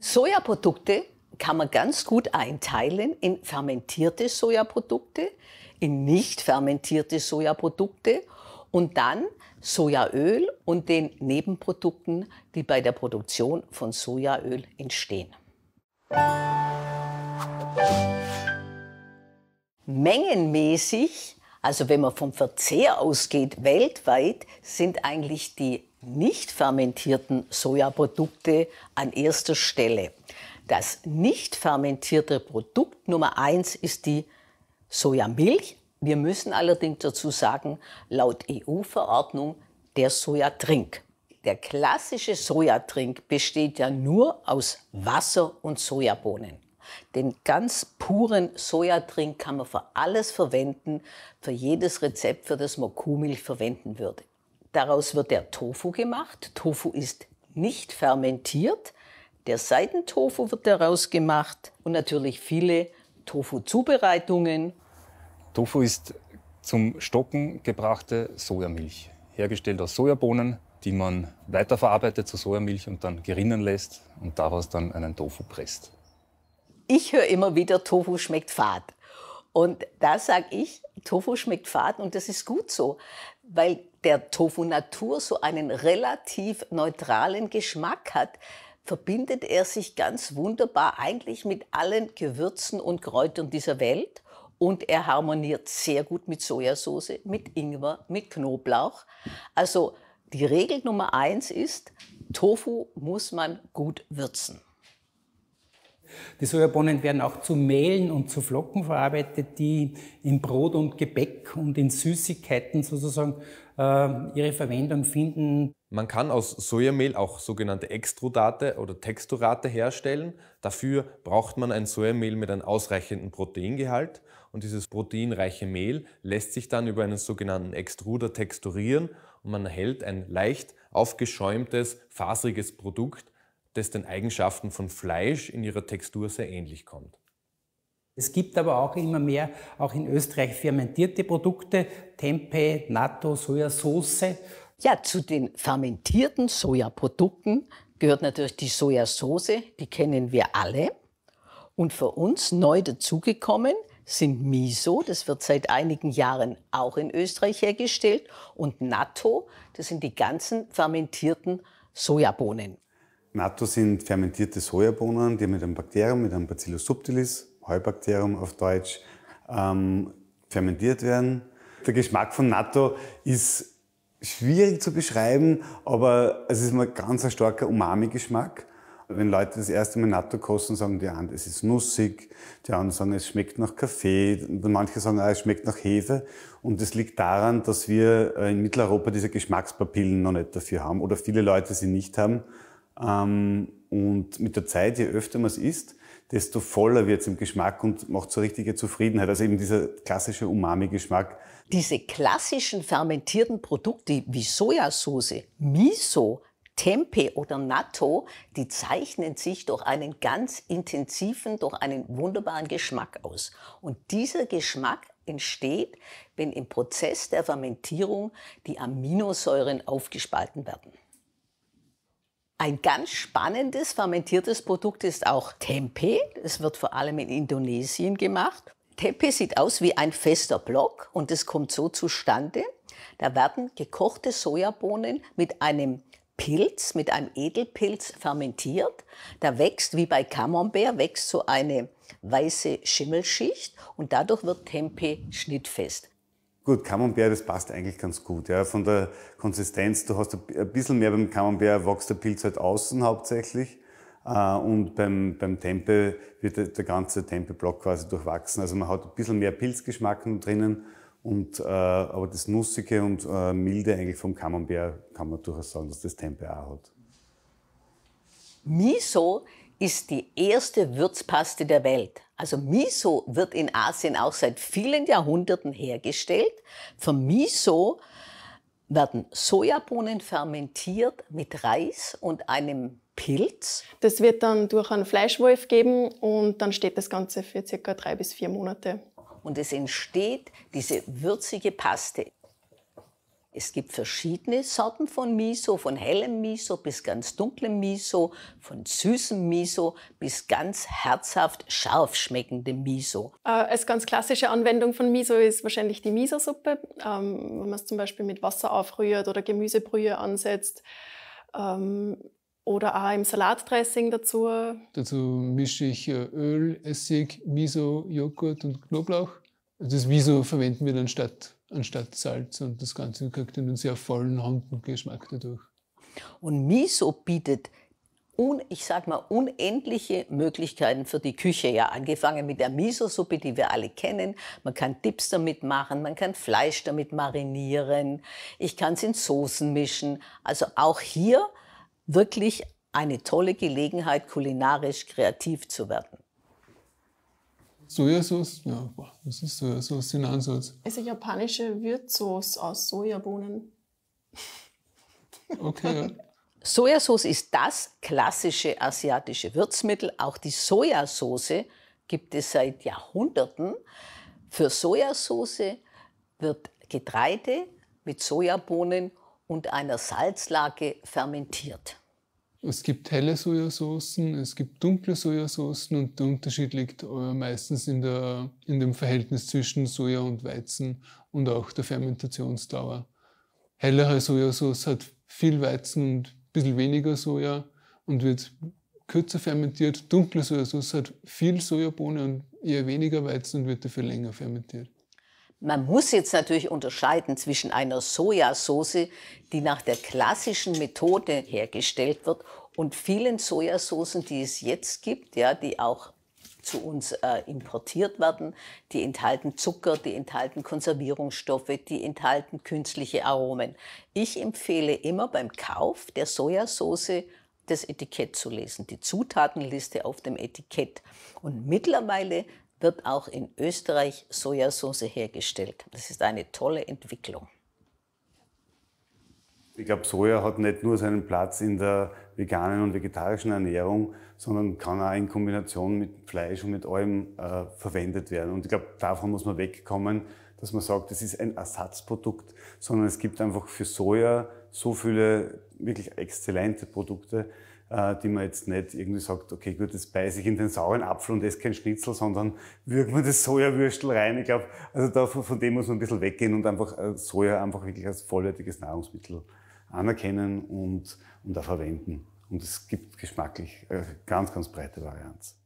Sojaprodukte kann man ganz gut einteilen in fermentierte Sojaprodukte, in nicht fermentierte Sojaprodukte und dann Sojaöl und den Nebenprodukten, die bei der Produktion von Sojaöl entstehen. Mengenmäßig, also wenn man vom Verzehr ausgeht, weltweit sind eigentlich die nicht fermentierten Sojaprodukte an erster Stelle. Das nicht fermentierte Produkt Nummer eins ist die Sojamilch. Wir müssen allerdings dazu sagen, laut EU-Verordnung der Sojatrink. Der klassische Sojatrink besteht ja nur aus Wasser und Sojabohnen. Den ganz puren Sojatrink kann man für alles verwenden, für jedes Rezept, für das man Kuhmilch verwenden würde. Daraus wird der Tofu gemacht. Tofu ist nicht fermentiert. Der Seidentofu wird daraus gemacht und natürlich viele Tofu-Zubereitungen. Tofu ist zum Stocken gebrachte Sojamilch, hergestellt aus Sojabohnen, die man weiterverarbeitet zur Sojamilch und dann gerinnen lässt und daraus dann einen Tofu presst. Ich höre immer wieder, Tofu schmeckt fad. Und da sage ich, Tofu schmeckt fad und das ist gut so, weil der Tofu Natur so einen relativ neutralen Geschmack hat, verbindet er sich ganz wunderbar eigentlich mit allen Gewürzen und Kräutern dieser Welt. Und er harmoniert sehr gut mit Sojasauce, mit Ingwer, mit Knoblauch. Also die Regel Nummer eins ist, Tofu muss man gut würzen. Die Sojabohnen werden auch zu Mehlen und zu Flocken verarbeitet, die in Brot und Gebäck und in Süßigkeiten sozusagen äh, ihre Verwendung finden. Man kann aus Sojamehl auch sogenannte Extrudate oder Texturate herstellen. Dafür braucht man ein Sojamehl mit einem ausreichenden Proteingehalt. Und dieses proteinreiche Mehl lässt sich dann über einen sogenannten Extruder texturieren und man erhält ein leicht aufgeschäumtes, fasriges Produkt, das den Eigenschaften von Fleisch in ihrer Textur sehr ähnlich kommt. Es gibt aber auch immer mehr, auch in Österreich, fermentierte Produkte, Tempe, Natto, Sojasauce. Ja, zu den fermentierten Sojaprodukten gehört natürlich die Sojasauce, die kennen wir alle. Und für uns neu dazugekommen sind Miso, das wird seit einigen Jahren auch in Österreich hergestellt, und Natto, das sind die ganzen fermentierten Sojabohnen. Natto sind fermentierte Sojabohnen, die mit einem Bakterium, mit einem Bacillus subtilis, Heubakterium auf Deutsch, ähm, fermentiert werden. Der Geschmack von Natto ist schwierig zu beschreiben, aber es ist mal ganz ein starker Umami-Geschmack. Wenn Leute das erste Mal Natto kosten, sagen die einen, es ist nussig, die anderen sagen, es schmeckt nach Kaffee, manche sagen, es schmeckt nach Hefe. Und das liegt daran, dass wir äh, in Mitteleuropa diese Geschmackspapillen noch nicht dafür haben oder viele Leute sie nicht haben. Ähm, und mit der Zeit, je öfter man es isst, desto voller wird es im Geschmack und macht so richtige Zufriedenheit. Also eben dieser klassische Umami-Geschmack. Diese klassischen fermentierten Produkte wie Sojasauce, Miso, Tempe oder Natto, die zeichnen sich durch einen ganz intensiven, durch einen wunderbaren Geschmack aus. Und dieser Geschmack entsteht, wenn im Prozess der Fermentierung die Aminosäuren aufgespalten werden. Ein ganz spannendes fermentiertes Produkt ist auch Tempeh. Es wird vor allem in Indonesien gemacht. Tempeh sieht aus wie ein fester Block und es kommt so zustande. Da werden gekochte Sojabohnen mit einem Pilz, mit einem Edelpilz fermentiert. Da wächst, wie bei Camembert, wächst so eine weiße Schimmelschicht und dadurch wird Tempeh schnittfest. Gut, Camembert, das passt eigentlich ganz gut. Ja. Von der Konsistenz, du hast ein bisschen mehr beim Camembert, wächst der Pilz halt außen hauptsächlich. Äh, und beim, beim Tempe wird der, der ganze Tempeblock quasi durchwachsen. Also man hat ein bisschen mehr Pilzgeschmack drinnen. Und, äh, aber das Nussige und äh, Milde eigentlich vom Camembert kann man durchaus sagen, dass das Tempe auch hat. Miso ist die erste Würzpaste der Welt. Also Miso wird in Asien auch seit vielen Jahrhunderten hergestellt. Vom Miso werden Sojabohnen fermentiert mit Reis und einem Pilz. Das wird dann durch einen Fleischwolf geben und dann steht das Ganze für circa drei bis vier Monate. Und es entsteht diese würzige Paste. Es gibt verschiedene Sorten von Miso, von hellem Miso bis ganz dunklem Miso, von süßem Miso bis ganz herzhaft scharf schmeckendem Miso. Äh, als ganz klassische Anwendung von Miso ist wahrscheinlich die Miso-Suppe, ähm, wenn man es zum Beispiel mit Wasser aufrührt oder Gemüsebrühe ansetzt. Ähm, oder auch im Salatdressing dazu. Dazu mische ich äh, Öl, Essig, Miso, Joghurt und Knoblauch. Also das Miso verwenden wir dann statt anstatt Salz und das Ganze kriegt einen sehr vollen, runden Geschmack dadurch. Und Miso bietet un, ich sag mal, unendliche Möglichkeiten für die Küche. Ja, angefangen mit der Miso-Suppe, die wir alle kennen. Man kann Dips damit machen, man kann Fleisch damit marinieren. Ich kann es in Soßen mischen. Also auch hier wirklich eine tolle Gelegenheit, kulinarisch kreativ zu werden. Sojasauce, ja, was ist Sojasauce, in Ansatz? Es ist eine japanische Würzsauce aus Sojabohnen. Okay, Sojasauce ist das klassische asiatische Würzmittel. Auch die Sojasauce gibt es seit Jahrhunderten. Für Sojasauce wird Getreide mit Sojabohnen und einer Salzlake fermentiert. Es gibt helle Sojasoßen, es gibt dunkle Sojasoßen und der Unterschied liegt äh, meistens in, der, in dem Verhältnis zwischen Soja und Weizen und auch der Fermentationsdauer. Hellere Sojasauce hat viel Weizen und ein bisschen weniger Soja und wird kürzer fermentiert. Dunkle Sojasauce hat viel Sojabohne und eher weniger Weizen und wird dafür länger fermentiert. Man muss jetzt natürlich unterscheiden zwischen einer Sojasauce, die nach der klassischen Methode hergestellt wird, und vielen Sojasoßen, die es jetzt gibt, ja, die auch zu uns äh, importiert werden. Die enthalten Zucker, die enthalten Konservierungsstoffe, die enthalten künstliche Aromen. Ich empfehle immer beim Kauf der Sojasauce das Etikett zu lesen, die Zutatenliste auf dem Etikett. Und mittlerweile wird auch in Österreich Sojasauce hergestellt. Das ist eine tolle Entwicklung. Ich glaube, Soja hat nicht nur seinen Platz in der veganen und vegetarischen Ernährung, sondern kann auch in Kombination mit Fleisch und mit allem äh, verwendet werden. Und ich glaube, davon muss man wegkommen, dass man sagt, das ist ein Ersatzprodukt, sondern es gibt einfach für Soja so viele wirklich exzellente Produkte, äh, die man jetzt nicht irgendwie sagt, okay, gut, das beiße ich in den sauren Apfel und esse kein Schnitzel, sondern wirkt man das Sojawürstel rein. Ich glaube, also da, von dem muss man ein bisschen weggehen und einfach äh, Soja einfach wirklich als vollwertiges Nahrungsmittel anerkennen und, und da verwenden. Und es gibt geschmacklich eine äh, ganz, ganz breite Varianz.